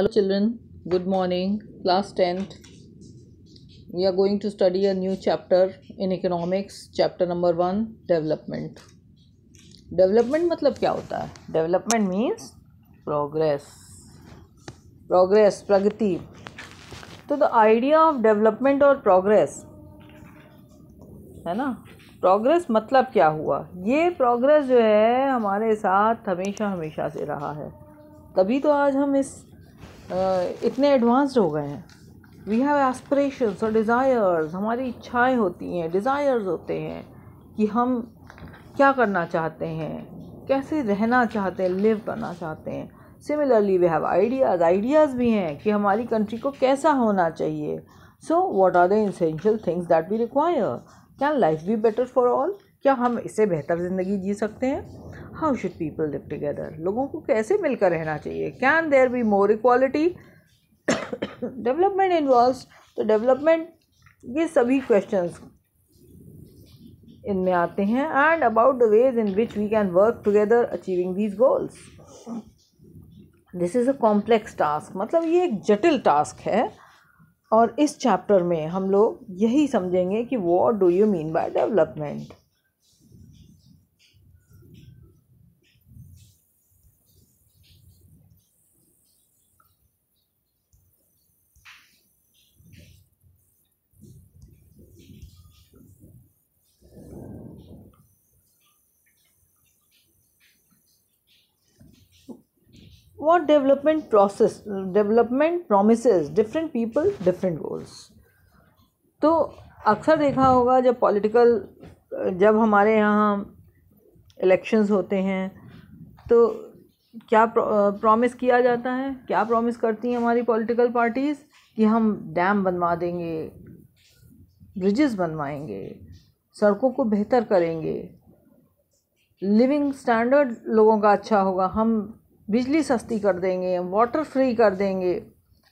Hello children, good morning. Class 10th, we are going to study a new chapter in economics, chapter number 1, development. Development मतलब क्या होता है Development means progress. Progress, प्रगति तो the idea of development और progress है ना progress मतलब क्या हुआ ये प्रोग्रेस जो है हमारे साथ हमेशा हमेशा से रहा है तभी तो आज हम इस इतने एडवांस्ड हो गए हैं वी हैव एस्परेशंस और डिज़ायर्स हमारी इच्छाएं होती हैं डिज़ायर्स होते हैं कि हम क्या करना चाहते हैं कैसे रहना चाहते हैं लिव करना चाहते हैं similarly we have ideas ideas भी हैं कि हमारी कंट्री को कैसा होना चाहिए so what are the essential things that we require can life be better for all क्या हम इससे बेहतर ज़िंदगी जी सकते हैं how should people live together लोगों को कैसे मिलकर रहना चाहिए can there be more equality development involves तो डेवलपमेंट ये सभी क्वेश्चंस इनमें आते हैं and about the ways in which we can work together achieving these goals this is a complex task मतलब ये एक जटिल टास्क है और इस चैप्टर में हम लोग यही समझेंगे कि what do you mean by development what development process development promises different people different goals तो अक्सर देखा होगा जब पॉलिटिकल जब हमारे यहाँ इलेक्शंस होते हैं तो क्या प्रॉमिस किया जाता है क्या प्रॉमिस करती हैं हमारी पॉलिटिकल पार्टीज़ कि हम डैम बनवा देंगे ब्रिजेस बनवाएंगे सड़कों को बेहतर करेंगे लिविंग स्टैंडर्ड लोगों का अच्छा होगा हम बिजली सस्ती कर देंगे वाटर फ्री कर देंगे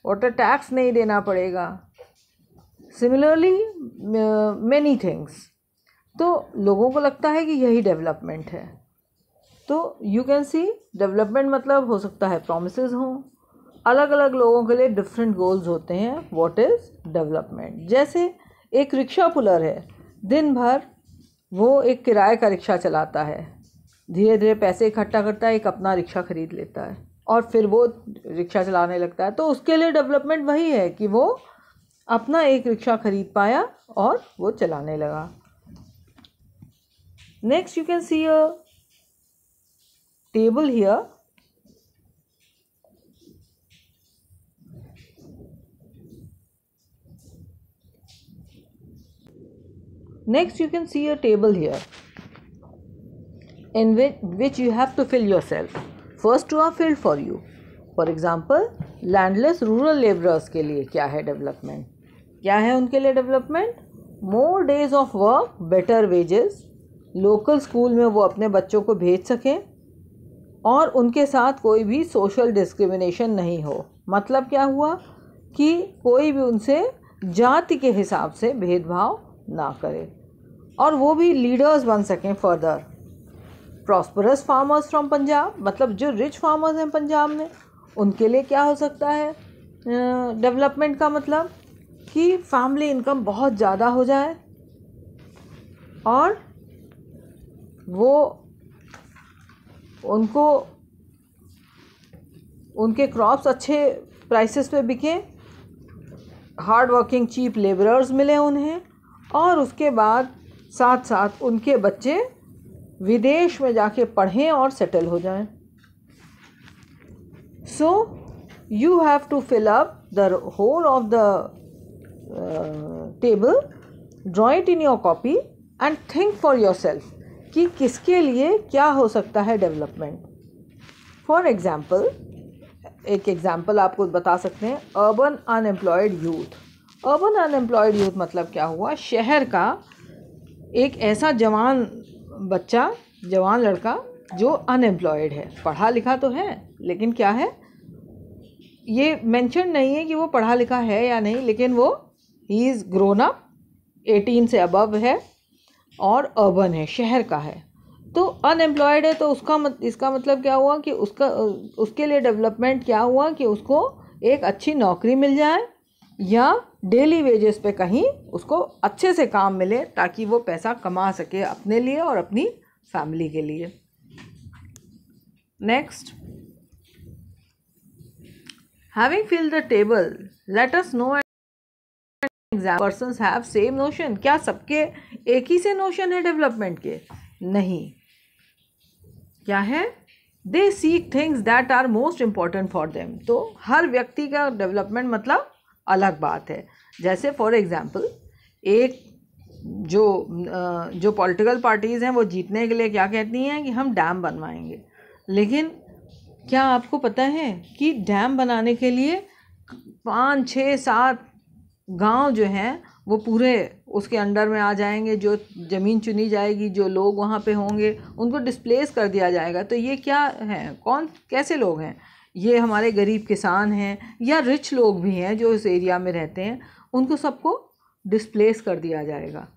वाटर टैक्स नहीं देना पड़ेगा सिमिलरली मैनी थिंग्स तो लोगों को लगता है कि यही डेवलपमेंट है तो यू कैन सी डेवलपमेंट मतलब हो सकता है प्रोमिसज हों अलग अलग लोगों के लिए डिफरेंट गोल्स होते हैं वॉट इज़ डेवलपमेंट जैसे एक रिक्शा पुलर है दिन भर वो एक किराए का रिक्शा चलाता है धीरे धीरे पैसे इकट्ठा करता है एक अपना रिक्शा ख़रीद लेता है और फिर वो रिक्शा चलाने लगता है तो उसके लिए डेवलपमेंट वही है कि वो अपना एक रिक्शा ख़रीद पाया और वो चलाने लगा next you can see a table here next you can see a table here in which, which you have to fill yourself. First two are filled for you. For example landless rural labourers के लिए क्या है development क्या है उनके लिए development more days of work better wages local school में वो अपने बच्चों को भेज सकें और उनके साथ कोई भी सोशल डिस्क्रिमिनेशन नहीं हो मतलब क्या हुआ कि कोई भी उनसे जाति के हिसाब से भेदभाव ना करे और वो भी लीडर्स बन सकें further prosperous farmers from Punjab मतलब जो रिच फार्मर्स हैं पंजाब में उनके लिए क्या हो सकता है डेवलपमेंट का मतलब कि फैमिली इनकम बहुत ज़्यादा हो जाए और वो उनको उनके क्रॉप्स अच्छे प्राइसेस पे बिकें हार्ड वर्किंग चीप लेबरर्स मिले उन्हें और उसके बाद साथ साथ उनके बच्चे विदेश में जाके पढ़ें और सेटल हो जाएं so you have to fill up the whole of the table draw it in your copy and think for yourself कि किसके लिए क्या हो सकता है डेवलपमेंट फॉर एग्ज़ाम्पल एक एग्ज़ाम्पल आपको बता सकते हैं urban unemployed youth urban unemployed youth मतलब क्या हुआ शहर का एक ऐसा जवान बच्चा जवान लड़का जो अनएम्प्लॉयड है पढ़ा लिखा तो है लेकिन क्या है ये मेंशन नहीं है कि वो पढ़ा लिखा है या नहीं लेकिन वो ही इज़ ग्रोन अप एटीन से अबव है और अर्बन है शहर का है तो अनएम्प्लॉयड है तो उसका मत, इसका मतलब क्या हुआ कि उसका उसके लिए डेवलपमेंट क्या हुआ कि उसको एक अच्छी नौकरी मिल जाए या डेली वेजेस पे कहीं उसको अच्छे से काम मिले ताकि वो पैसा कमा सके अपने लिए और अपनी फैमिली के लिए next having fill the table let us know have same notion क्या सबके एक ही से नोशन है डेवलपमेंट के नहीं क्या है they seek things that are most important for them तो हर व्यक्ति का डेवलपमेंट मतलब अलग बात है जैसे फॉर एग्ज़ाम्पल एक जो जो पॉलिटिकल पार्टीज़ हैं वो जीतने के लिए क्या कहती हैं कि हम डैम बनवाएंगे लेकिन क्या आपको पता है कि डैम बनाने के लिए पाँच छः सात गांव जो हैं वो पूरे उसके अंडर में आ जाएंगे जो ज़मीन चुनी जाएगी जो लोग वहाँ पे होंगे उनको डिस्प्लेस कर दिया जाएगा तो ये क्या है कौन कैसे लोग हैं ये हमारे गरीब किसान हैं या रिच लोग भी हैं जो इस एरिया में रहते हैं उनको सबको डिस्प्लेस कर दिया जाएगा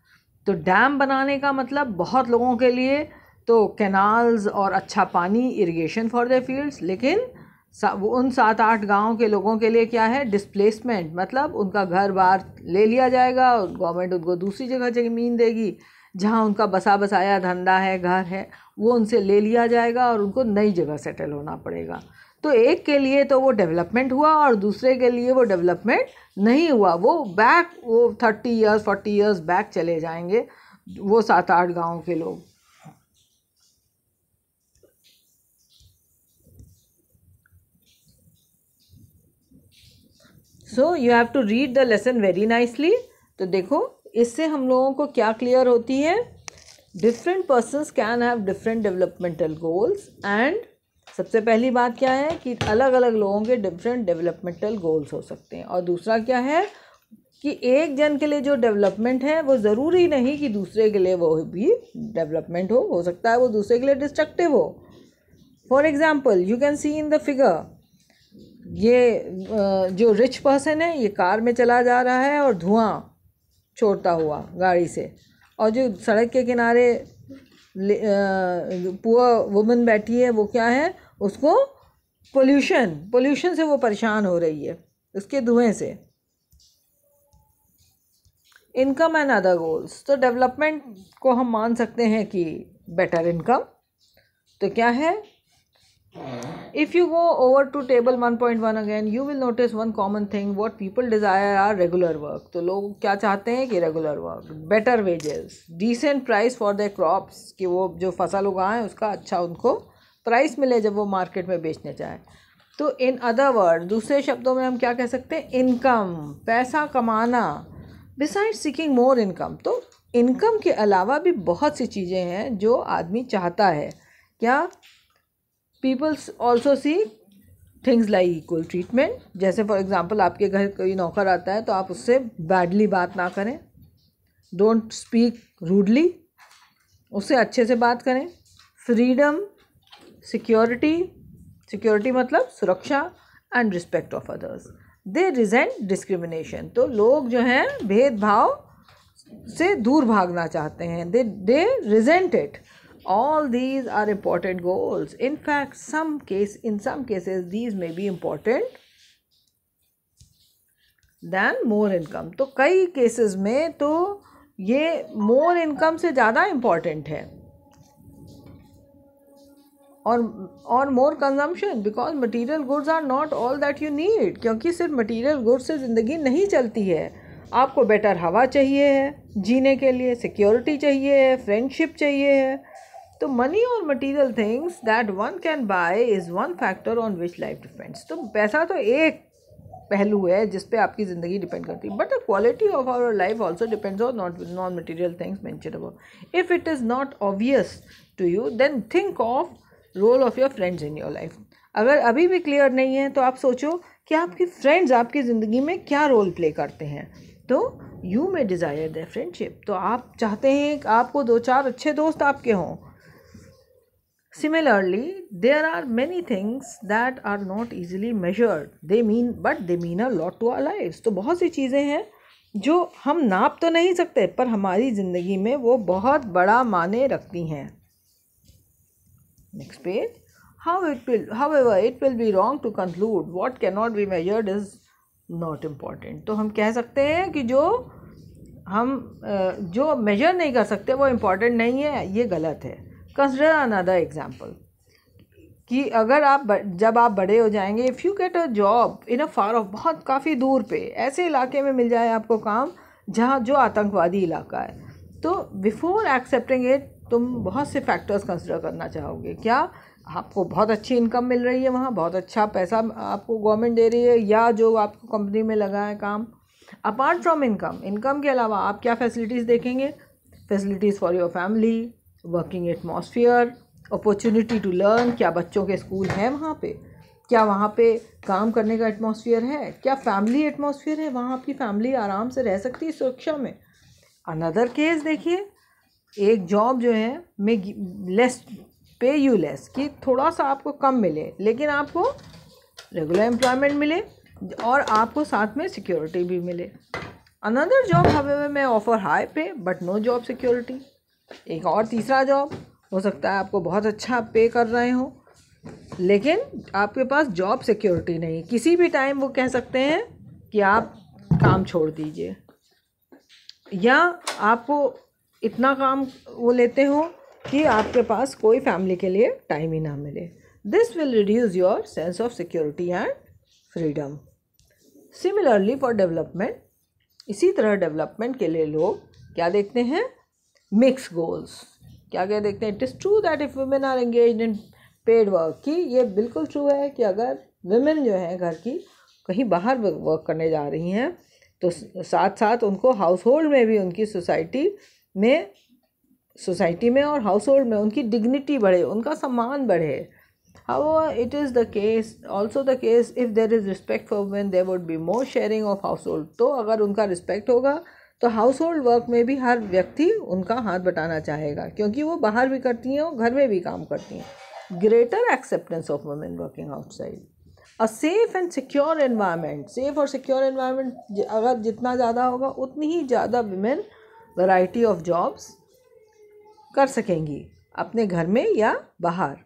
तो डैम बनाने का मतलब बहुत लोगों के लिए तो कैनाल्स और अच्छा पानी इरिगेशन फॉर द फील्ड्स लेकिन सा, उन सात आठ गाँव के लोगों के लिए क्या है डिस्प्लेसमेंट मतलब उनका घर बार ले लिया जाएगा और गवर्नमेंट उनको दूसरी जगह जमीन देगी जहाँ उनका बसा बसाया धंधा है घर है वो उनसे ले लिया जाएगा और उनको नई जगह सेटल होना पड़ेगा तो एक के लिए तो वो डेवलपमेंट हुआ और दूसरे के लिए वो डेवलपमेंट नहीं हुआ वो बैक वो thirty years forty years back चले जाएंगे वो सात आठ गाँव के लोग so you have to read the lesson very nicely तो देखो इससे हम लोगों को क्या क्लियर होती है different persons can have different developmental goals and सबसे पहली बात क्या है कि अलग अलग लोगों के डिफरेंट डेवलपमेंटल गोल्स हो सकते हैं और दूसरा क्या है कि एक जन के लिए जो डेवलपमेंट है वो ज़रूरी नहीं कि दूसरे के लिए वो भी डेवलपमेंट हो हो सकता है वो दूसरे के लिए डिस्ट्रक्टिव हो for example you can see in the figure ये जो रिच पर्सन है ये कार में चला जा रहा है और धुआं छोड़ता हुआ गाड़ी से और जो सड़क के किनारे पुअर वुमेन बैठी है वो क्या है उसको पोल्यूशन पोल्यूशन से वो परेशान हो रही है उसके धुएं से इनकम एंड अदर गोल्स तो डेवलपमेंट को हम मान सकते हैं कि बेटर इनकम तो क्या है If you go over to table 1.1 again, you will notice one common thing. What people desire are regular work. तो लोग क्या चाहते हैं कि regular work, better wages, decent price for their crops कि वो जो फसल उगाएं उसका अच्छा उनको price मिले जब वो market में बेचने जाए तो in other वर्ड दूसरे शब्दों में हम क्या कह सकते हैं income पैसा कमाना besides seeking more income तो income के अलावा भी बहुत सी चीज़ें हैं जो आदमी चाहता है क्या peoples also see things like equal treatment जैसे फॉर एग्जाम्पल आपके घर कोई नौकर आता है तो आप उससे बैडली बात ना करें डोंट स्पीक रूडली उससे अच्छे से बात करें फ्रीडम सिक्योरिटी सिक्योरिटी मतलब सुरक्षा and respect of others they resent discrimination तो लोग जो हैं भेदभाव से दूर भागना चाहते हैं they they resent it all these are important goals in fact some case in some cases these may be important than more income तो कई cases में तो ये more income से ज़्यादा important है और और more consumption because material goods are not all that you need क्योंकि सिर्फ मटीरियल गुड्स से ज़िंदगी नहीं चलती है आपको बेटर हवा चाहिए है जीने के लिए सिक्योरिटी चाहिए है फ्रेंडशिप चाहिए है तो मनी और material things that one can buy is one factor on which life depends तो पैसा तो एक पहलू है जिस पे आपकी ज़िंदगी डिपेंड करती है but the quality of our life also depends on not non material things mention about if it is not obvious to you then think of role of your friends in your life अगर अभी भी clear नहीं है तो आप सोचो कि आपके फ्रेंड्स आपकी ज़िंदगी में क्या रोल प्ले करते हैं तो you may desire the friendship तो आप चाहते हैं कि आपको दो चार अच्छे दोस्त आपके हों Similarly, there are many things that are not easily measured. They mean, but they mean a lot to our lives. तो बहुत सी चीज़ें हैं जो हम नाप तो नहीं सकते पर हमारी ज़िंदगी में वो बहुत बड़ा माने रखती हैं next page how it will however it will be wrong to conclude what can not be measured is not important तो हम कह सकते हैं कि जो हम जो मेजर नहीं कर सकते वो इम्पॉर्टेंट नहीं है ये गलत है कंसिडर अनदर एग्जाम्पल कि अगर आप जब आप बड़े हो जाएंगे if you get a job in a far off बहुत काफ़ी दूर पे ऐसे इलाके में मिल जाए आपको काम जहाँ जो आतंकवादी इलाका है तो बिफोर एक्सेप्टिंग इट तुम बहुत से फैक्टर्स कंसिडर करना चाहोगे क्या आपको बहुत अच्छी इनकम मिल रही है वहाँ बहुत अच्छा पैसा आपको गवर्नमेंट दे रही है या जो आपको कंपनी में लगा है काम अपार्ट फ्रॉम इनकम इनकम के अलावा आप क्या फैसिलिटीज़ देखेंगे facilities for your family working atmosphere opportunity to learn क्या बच्चों के स्कूल हैं वहाँ पे क्या वहाँ पे काम करने का एटमॉस्फेयर है क्या फैमिली एटमॉस्फेयर है वहाँ आपकी फैमिली आराम से रह सकती है सुरक्षा में अनदर केस देखिए एक जॉब जो है may less pay you less कि थोड़ा सा आपको कम मिले लेकिन आपको रेगुलर एम्प्लॉयमेंट मिले और आपको साथ में सिक्योरिटी भी मिले अनदर जॉब हवे में offer high pay but no job security एक और तीसरा जॉब हो सकता है आपको बहुत अच्छा पे कर रहे हो लेकिन आपके पास जॉब सिक्योरिटी नहीं किसी भी टाइम वो कह सकते हैं कि आप काम छोड़ दीजिए या आपको इतना काम वो लेते हो कि आपके पास कोई फैमिली के लिए टाइम ही ना मिले this will reduce your sense of security and freedom similarly for development इसी तरह डेवलपमेंट के लिए लोग क्या देखते हैं मिक्स गोल्स क्या क्या देखते हैं it is true that if women are engage in paid work कि ये बिल्कुल ट्रू है कि अगर वुमेन जो है घर की कहीं बाहर वर्क करने जा रही हैं तो साथ साथ उनको हाउस होल्ड में भी उनकी सोसाइटी में सोसाइटी में और हाउस होल्ड में उनकी डिग्निटी बढ़े उनका सम्मान बढ़े it is the case also the case if there is respect for women there would be more sharing of household तो अगर उनका रिस्पेक्ट होगा तो हाउस होल्ड वर्क में भी हर व्यक्ति उनका हाथ बटाना चाहेगा क्योंकि वो बाहर भी करती हैं और घर में भी काम करती हैं greater acceptance of women working outside a safe and secure environment safe और सिक्योर इन्वायरमेंट अगर जितना ज़्यादा होगा उतनी ही ज़्यादा वुमेन वैरायटी ऑफ जॉब्स कर सकेंगी अपने घर में या बाहर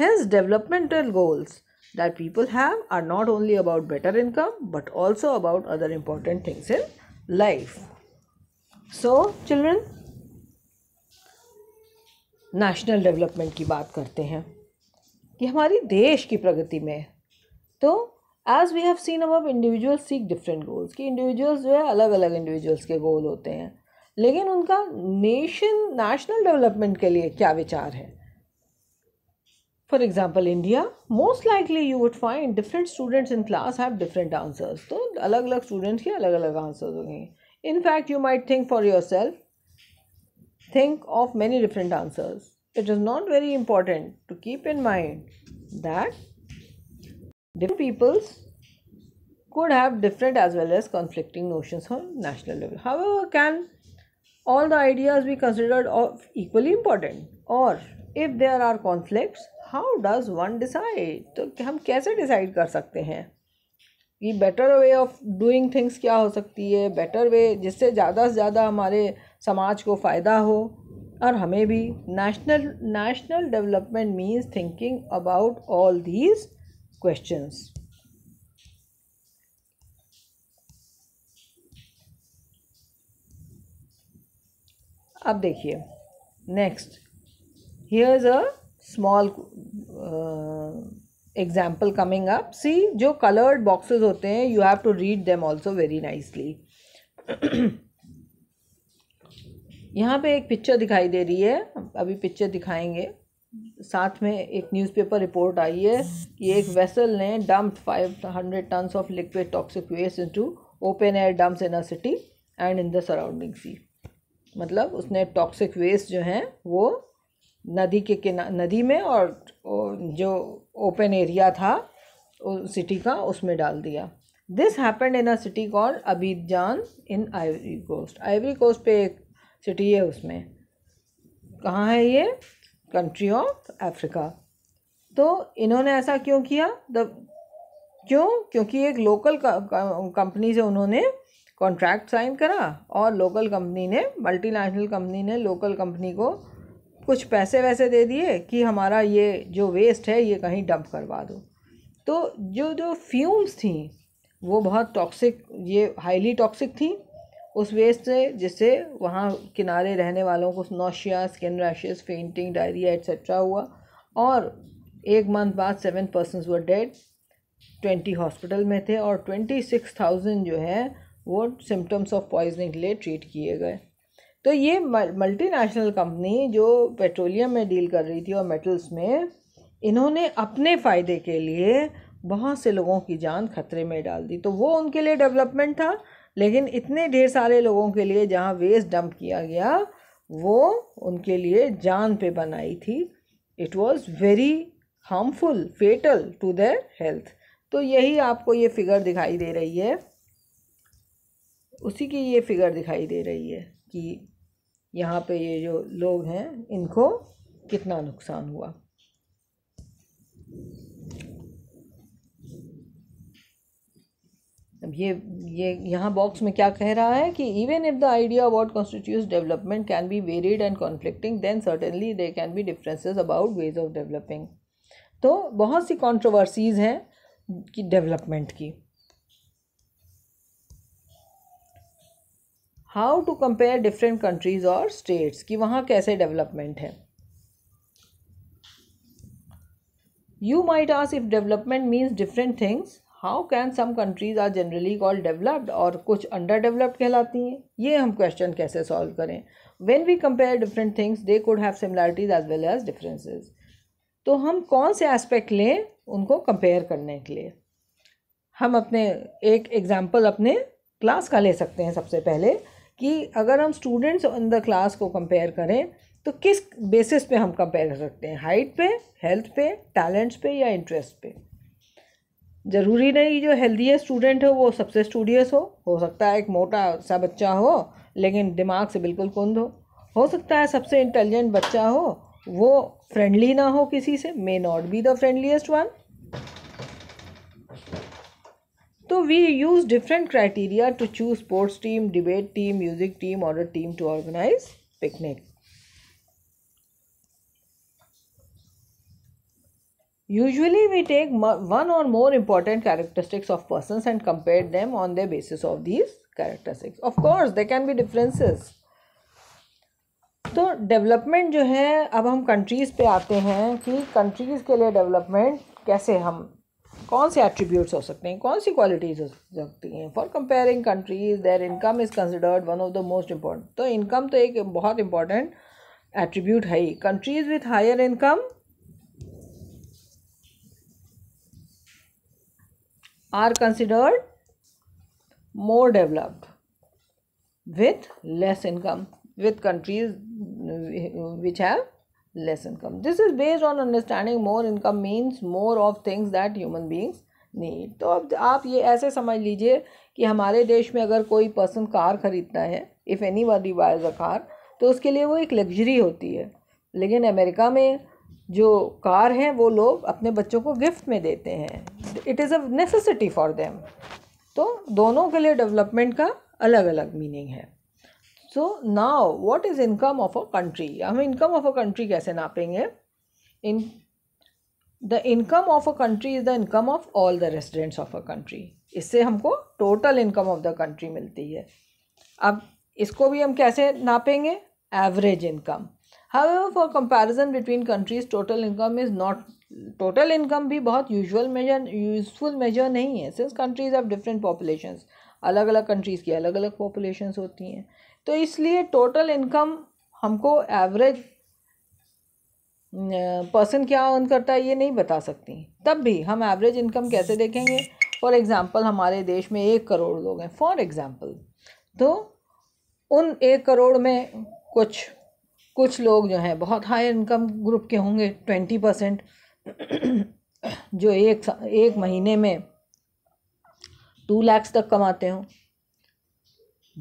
hence developmental goals that people have are not only about better income but also about other important things in life so children national development की बात करते हैं कि हमारी देश की प्रगति में तो as we have seen about individual seek different goals कि इंडिविजुअल्स जो है अलग अलग इंडिविजुअल्स के गोल होते हैं लेकिन उनका नेशन नेशनल डेवलपमेंट के लिए क्या विचार है for example India most likely you would find different students in class have different answers तो अलग अलग स्टूडेंट्स के अलग अलग आंसर्स होंगे In fact, you might think for yourself, think of many different answers. It is not very important to keep in mind that different peoples could have different as well as conflicting notions on national level. However, can all the ideas be considered of equally important? Or if there are conflicts, how does one decide? तो हम कैसे decide कर सकते हैं कि better way of doing things क्या हो सकती है बेटर वे जिससे ज़्यादा से ज़्यादा हमारे समाज को फ़ायदा हो और हमें भी national national development means thinking about all these questions अब देखिए next here is a small example coming up see जो कलर्ड बॉक्सेस होते हैं you have to read them also very nicely यहाँ पे एक पिक्चर दिखाई दे रही है अभी पिक्चर दिखाएंगे साथ में एक न्यूज़पेपर रिपोर्ट आई है कि एक वेसल ने dump five hundred tons of liquid toxic waste into open air dumps in a city and in the surrounding sea मतलब उसने टॉक्सिक वेस्ट जो हैं वो नदी के किना नदी में और जो ओपन एरिया था सिटी का उसमें डाल दिया this happened in a city call जान in Ivory Coast Ivory Coast पे एक सिटी है उसमें कहाँ है ये कंट्री ऑफ अफ्रीका तो इन्होंने ऐसा क्यों किया द क्यों क्योंकि एक लोकल कंपनी से उन्होंने कॉन्ट्रैक्ट साइन करा और लोकल कंपनी ने मल्टीनेशनल कंपनी ने लोकल कंपनी को कुछ पैसे वैसे दे दिए कि हमारा ये जो वेस्ट है ये कहीं डंप करवा दो तो जो जो फ्यूम्स थी वो बहुत टॉक्सिक ये हाईली टॉक्सिक थी उस वेस्ट से जिससे वहाँ किनारे रहने वालों को nausea skin rashes fainting diarrhoea etcetera हुआ और एक मंथ बाद seven person were dead twenty hospital में थे और ट्वेंटी सिक्स थाउजेंड जो है वो सिम्टम्स ऑफ पॉइजनिंग के लिए ट्रीट किए गए तो ये मल्टीनेशनल कंपनी जो पेट्रोलियम में डील कर रही थी और मेटल्स में इन्होंने अपने फ़ायदे के लिए बहुत से लोगों की जान खतरे में डाल दी तो वो उनके लिए डेवलपमेंट था लेकिन इतने ढेर सारे लोगों के लिए जहाँ वेस्ट डंप किया गया वो उनके लिए जान पे बनाई थी it was very harmful fatal to their health तो यही आपको ये फिगर दिखाई दे रही है उसी की ये फिगर दिखाई दे रही है कि यहाँ पे ये जो लोग हैं इनको कितना नुकसान हुआ अब ये ये यहाँ बॉक्स में क्या कह रहा है कि even if the idea what constitute development can be varied and conflicting then certainly they can be differences about ways of developing तो बहुत सी कॉन्ट्रोवर्सीज़ हैं कि डेवलपमेंट की how to compare different countries और स्टेट्स कि वहाँ कैसे डेवलपमेंट है you might ask if development means different things how can some countries are generally call developed और कुछ अंडर डेवलप्ड कहलाती हैं ये हम क्वेश्चन कैसे सॉल्व करें when we compare different things they could have similarities as well as differences तो हम कौन से एस्पेक्ट लें उनको कंपेयर करने के लिए हम अपने एक एग्ज़ाम्पल अपने क्लास का ले सकते हैं सबसे पहले कि अगर हम स्टूडेंट्स इन द क्लास को कंपेयर करें तो किस बेसिस पे हम कंपेयर कर सकते हैं हाइट पे हेल्थ पे टैलेंट्स पे या इंटरेस्ट पे ज़रूरी नहीं जो हेल्दीस्ट स्टूडेंट हो वो सबसे स्टूडियस हो हो सकता है एक मोटा सा बच्चा हो लेकिन दिमाग से बिल्कुल कुंद हो हो सकता है सबसे इंटेलिजेंट बच्चा हो वो फ्रेंडली ना हो किसी से may not be the friendliest one so we use different criteria to choose sports team debate team music team और team to organise picnic Usually we take one or more important characteristics of persons and compare them on the basis of these characteristics. Of course there can be differences. तो development जो है अब हम countries पे आते हैं कि countries के लिए डेवलपमेंट कैसे हम कौन से एट्रीब्यूट्स हो सकते हैं कौन सी क्वालिटीज़ हो सकती हैं for comparing countries their income is considered one of the most important तो इनकम तो एक बहुत इंपॉर्टेंट एट्रीब्यूट है ही countries with higher income are considered more developed with less income with countries which have less income this is based on understanding more income means more of things that human beings need तो अब आप ये ऐसे समझ लीजिए कि हमारे देश में अगर कोई पर्सन कार ख़रीदता है if anybody buys a car तो उसके लिए वो एक लग्जरी होती है लेकिन अमेरिका में जो कार हैं वो लोग अपने बच्चों को गिफ्ट में देते हैं it is a necessity for them तो दोनों के लिए डेवलपमेंट का अलग अलग मीनिंग है so now what is income of a country हम इनकम ऑफ अ कंट्री कैसे नापेंगे in the income of a country is the income of all the residents of a country इससे हमको total income of the country मिलती है अब इसको भी हम कैसे नापेंगे average income how for comparison between countries total income is not total income भी बहुत यूजल मेजर यूजफुल मेजर नहीं है since countries of different populations अलग अलग कंट्रीज़ की अलग अलग पॉपुलेशन होती हैं तो इसलिए टोटल इनकम हमको एवरेज पर्सन क्या अर्न करता है ये नहीं बता सकती तब भी हम एवरेज इनकम कैसे देखेंगे फॉर एग्ज़ाम्पल हमारे देश में एक करोड़ लोग हैं फॉर एग्ज़ाम्पल तो उन एक करोड़ में कुछ कुछ लोग जो हैं बहुत हाई इनकम ग्रुप के होंगे ट्वेंटी परसेंट जो एक एक महीने में टू लैक्स तक कमाते हों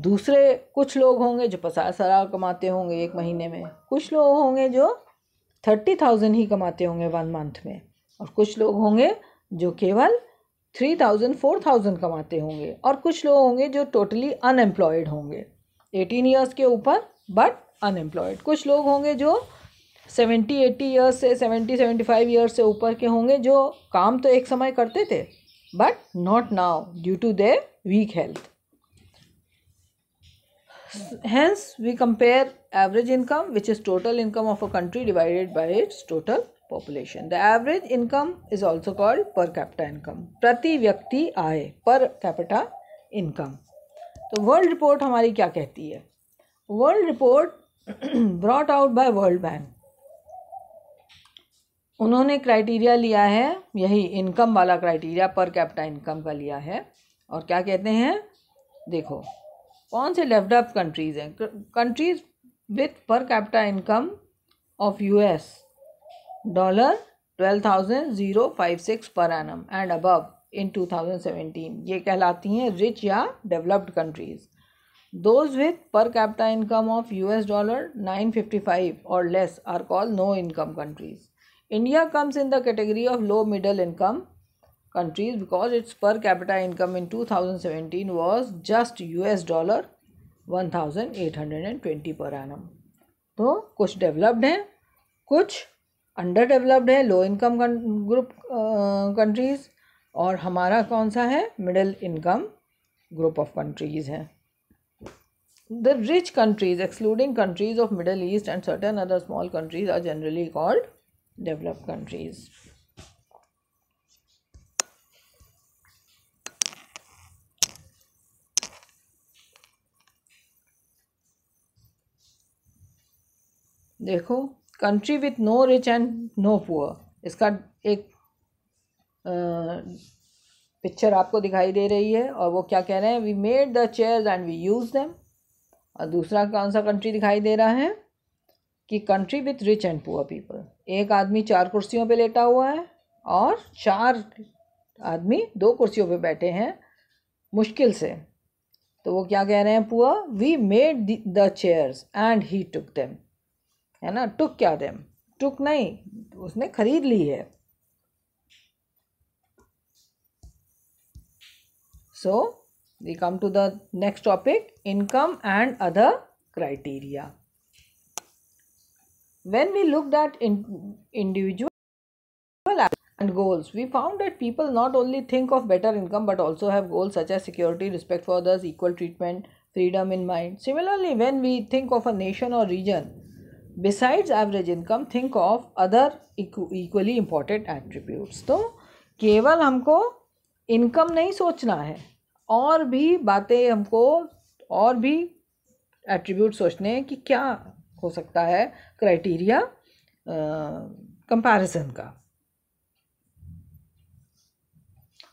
दूसरे कुछ लोग होंगे जो पचास हज़ार कमाते होंगे एक महीने में कुछ लोग होंगे जो थर्टी थाउजेंड ही कमाते होंगे वन मंथ में और कुछ लोग होंगे जो केवल थ्री थाउजेंड फोर थाउजेंड कमाते होंगे और कुछ लोग होंगे जो टोटली अनएम्प्लॉयड होंगे एटीन ईयर्स के ऊपर बट अनएम्प्लॉयड कुछ लोग होंगे जो सेवेंटी एट्टी ईयर्स से सेवेंटी सेवेंटी फाइव ईयर्स से ऊपर के होंगे जो काम तो एक समय करते थे but not now due to they weak health hence we compare average income which is total income of a country divided by its total population the average income is also called per capita income prati vyakti aaye per capita income तो world report hamari kya kehti hai world report brought out by world bank उन्होंने criteria लिया है यही income वाला criteria पर capita income का लिया है और क्या कहते हैं देखो कौन से डेवलप्ड कंट्रीज़ हैं countries with per capita income of US dollar twelve thousand zero five six per annum and above in two thousand seventeen ये कहलाती हैं रिच या developed countries those with per capita income of U S dollar nine fifty five और less are call no income countries India comes in the category of low middle income countries because its per capita income in 2017 was just US dollar 1820 per annum. तो कुछ developed हैं कुछ under developed है low income group countries और हमारा कौन सा है middle income group of countries हैं the rich countries excluding countries of middle east and certain other small countries are generally called developed countries देखो country with no rich and no poor इसका एक picture आपको दिखाई दे रही है और वो क्या कह रहे हैं we made the chairs and we use them और दूसरा कौन सा कंट्री दिखाई दे रहा है कि country with rich and poor people एक आदमी चार कुर्सियों पे लेटा हुआ है और चार आदमी दो कुर्सियों पे बैठे हैं मुश्किल से तो वो क्या कह रहे हैं poor we made the chairs and he took them है ना टुक क्या देम टुक नहीं उसने खरीद ली है so we come to the next topic income and other criteria when we looked at in individual and goals we found that people not only think of better income but also have goals such as security respect for others equal treatment freedom in mind similarly when we think of a nation or region besides average income think of other equally important attributes तो केवल हमको income नहीं सोचना है और भी बातें हमको और भी एट्रीब्यूट सोचने हैं कि क्या हो सकता है क्राइटीरिया कंपैरिजन का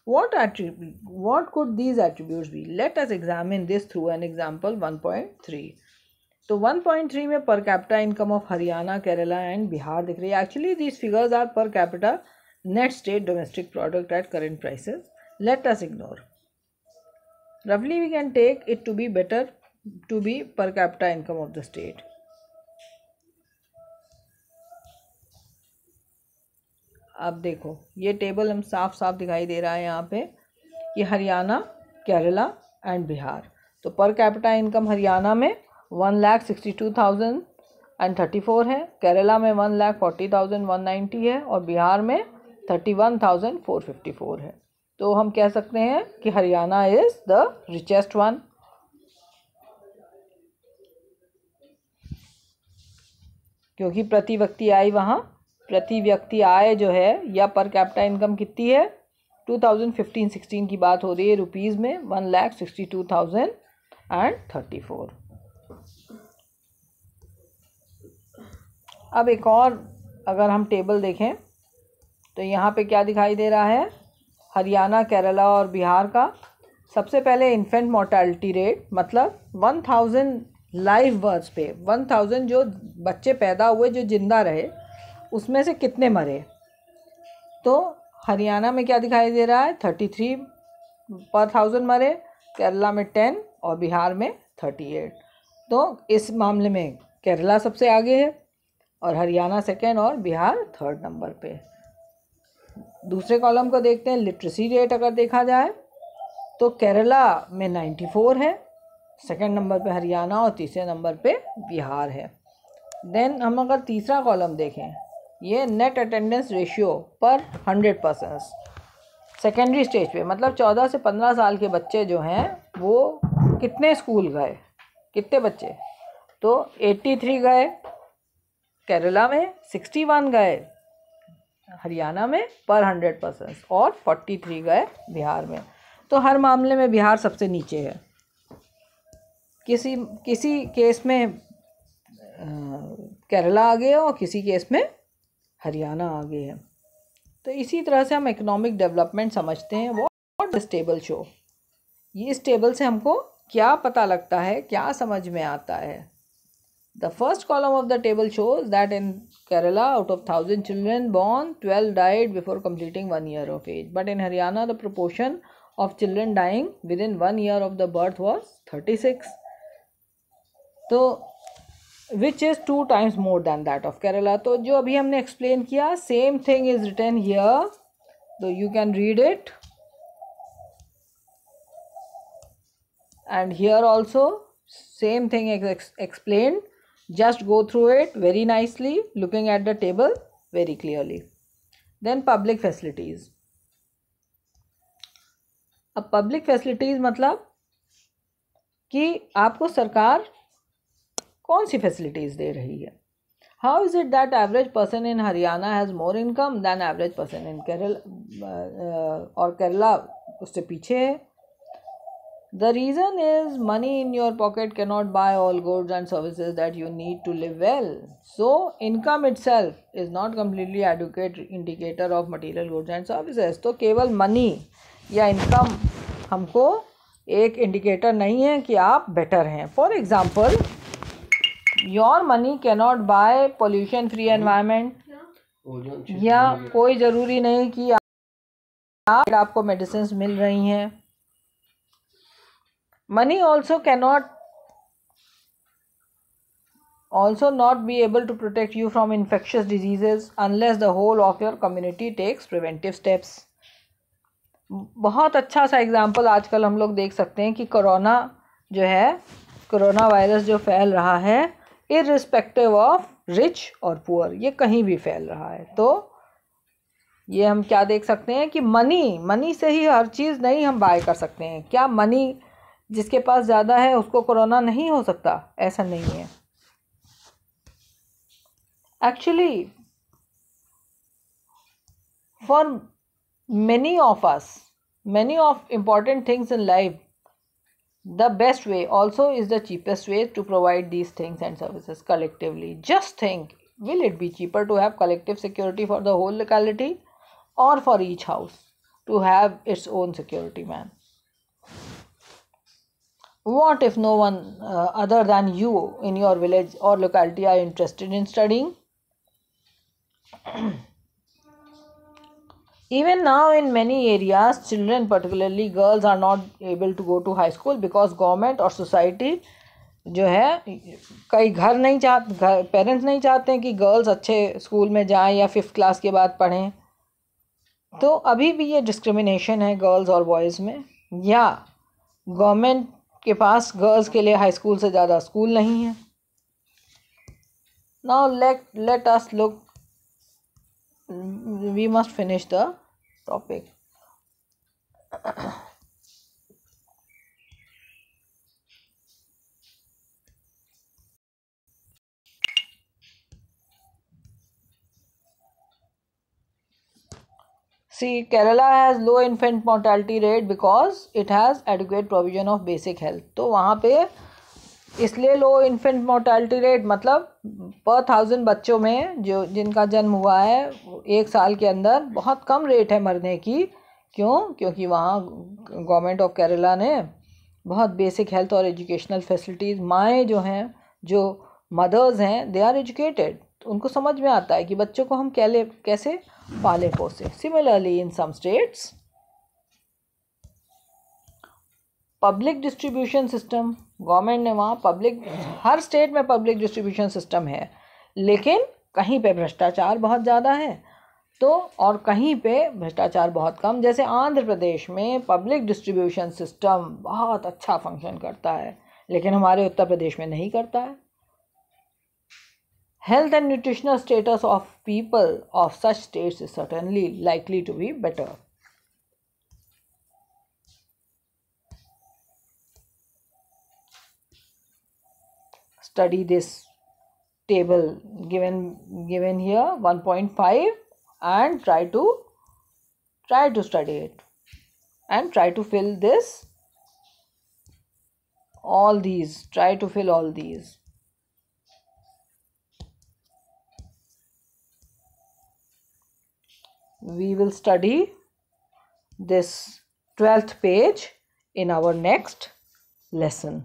what attribute what could these attribute be let us examine this through an example one point three तो 1.3 में per capita income of Haryana Kerala and Bihar दिख रही है actually this figures are per capita net state domestic product at current prices let us ignore रफली we can take it to be better to be per capita income of the state अब देखो ये table हम साफ साफ दिखाई दे रहा है यहाँ पे कि हरियाणा केरला एंड बिहार तो पर कैपिटा इनकम हरियाणा में one lakh sixty two thousand and thirty four है केरला में one lakh forty thousand one ninety है और बिहार में thirty one thousand four fifty four है तो हम कह सकते हैं कि Haryana is the richest one क्योंकि प्रति व्यक्ति आय वहाँ प्रति व्यक्ति आय जो है या पर कैपिटा इनकम कितनी है टू थाउजेंड फिफ्टीन सिक्सटीन की बात हो रही है रुपीज़ में one lakh sixty two thousand and thirty four अब एक और अगर हम टेबल देखें तो यहाँ पे क्या दिखाई दे रहा है हरियाणा केरला और बिहार का सबसे पहले इन्फेंट मोर्टैलिटी रेट मतलब वन थाउजेंड लाइव बर्थ पे वन थाउजेंड जो बच्चे पैदा हुए जो ज़िंदा रहे उसमें से कितने मरे तो हरियाणा में क्या दिखाई दे रहा है थर्टी थ्री पर थाउजेंड मरे केरला में टेन और बिहार में थर्टी एट तो इस मामले में केरला सबसे आगे है और हरियाणा सेकेंड और बिहार थर्ड नंबर पे दूसरे कॉलम को देखते हैं लिटरेसी रेट अगर देखा जाए तो केरला में नाइन्टी फोर है सेकेंड नंबर पे हरियाणा और तीसरे नंबर पे बिहार है देन हम अगर तीसरा कॉलम देखें ये net attendance ratio per hundred percent secondary stage पे मतलब चौदह से पंद्रह साल के बच्चे जो हैं वो कितने स्कूल गए कितने बच्चे तो एट्टी थ्री गए केरला में सिक्सटी वन गए हरियाणा में पर हंड्रेड परसेंट और फोर्टी थ्री गए बिहार में तो हर मामले में बिहार सबसे नीचे है किसी किसी केस में केरला आगे है और किसी केस में हरियाणा आगे है तो इसी तरह से हम इकोनॉमिक डेवलपमेंट समझते हैं वो द स्टेबल शो ये इस टेबल से हमको क्या पता लगता है क्या समझ में आता है The first column of the table shows that in Kerala, out of 1000 children born, 12 died before completing one year of age. But in Haryana, the proportion of children dying within one year of the birth was 36. So, which is two times more than that of Kerala. So, जो अभी हमने explain किया, same thing is written here. So, you can read it. And here also, same thing is ex explained Just go through it very nicely, looking at the table very clearly. Then public facilities. अब public facilities मतलब कि आपको सरकार कौन सी facilities दे रही है how is it that average person in Haryana has more income than average person in Kerala और केरला उससे पीछे है The reason is money in your pocket cannot buy all goods and services that you need to live well. So, income itself is not completely adequate indicator of material goods and services. तो केवल money या income हमको एक indicator नहीं है कि आप better हैं for example your money cannot buy pollution free environment या कोई ज़रूरी नहीं कि आप, आपको मेडिसिन मिल रही हैं money also cannot also not be able to protect you from infectious diseases unless the whole of your community takes preventive steps बहुत अच्छा सा एग्ज़ाम्पल आजकल हम लोग देख सकते हैं कि कोरोना जो है कोरोना वायरस जो फैल रहा है इरिस्पेक्टिव ऑफ रिच और पुअर ये कहीं भी फैल रहा है तो ये हम क्या देख सकते हैं कि मनी मनी से ही हर चीज़ नहीं हम बाय कर सकते हैं क्या मनी जिसके पास ज़्यादा है उसको कोरोना नहीं हो सकता ऐसा नहीं है actually for many of us many of important things in life the best way also is the cheapest way to provide these things and services collectively just think will it be cheaper to have collective security for the whole locality और for each house to have its own security man What if no one uh, other than you in your village or locality are interested in studying? Even now in many areas, children, particularly girls, are not able to go to high school because government or society जो है कई घर नहीं चाह घर parents नहीं चाहते हैं कि गर्ल्स अच्छे स्कूल में जाएं या फिफ्थ क्लास के बाद पढ़ें तो अभी भी ये डिस्क्रिमिनेशन है गर्ल्स और बॉयज़ में या गवर्नमेंट के पास गर्ल्स के लिए हाई स्कूल से ज़्यादा स्कूल नहीं है now let let us look we must finish the topic see Kerala has low infant mortality rate because it has adequate provision of basic health तो वहाँ पे इसलिए लो इन्फेंट मोर्टेलिटी रेट मतलब पर थाउजेंड बच्चों में जो जिनका जन्म हुआ है एक साल के अंदर बहुत कम रेट है मरने की क्यों क्योंकि वहाँ गवर्नमेंट ऑफ केरला ने बहुत बेसिक हेल्थ और एजुकेशनल फैसिलिटीज़ माएँ जो हैं जो मदर्स हैं दे आर एजुकेटेड उनको समझ में आता है कि बच्चों को हम कैले कैसे पाले पोसे similarly in some states public distribution system government ने वहाँ पब्लिक हर स्टेट में पब्लिक डिस्ट्रीब्यूशन सिस्टम है लेकिन कहीं पे भ्रष्टाचार बहुत ज़्यादा है तो और कहीं पे भ्रष्टाचार बहुत कम जैसे आंध्र प्रदेश में पब्लिक डिस्ट्रीब्यूशन सिस्टम बहुत अच्छा फंक्शन करता है लेकिन हमारे उत्तर प्रदेश में नहीं करता है Health and nutritional status of people of such states is certainly likely to be better. Study this table given given here 1.5 and try to try to study it and try to fill this all these try to fill all these we will study this 12th page in our next lesson.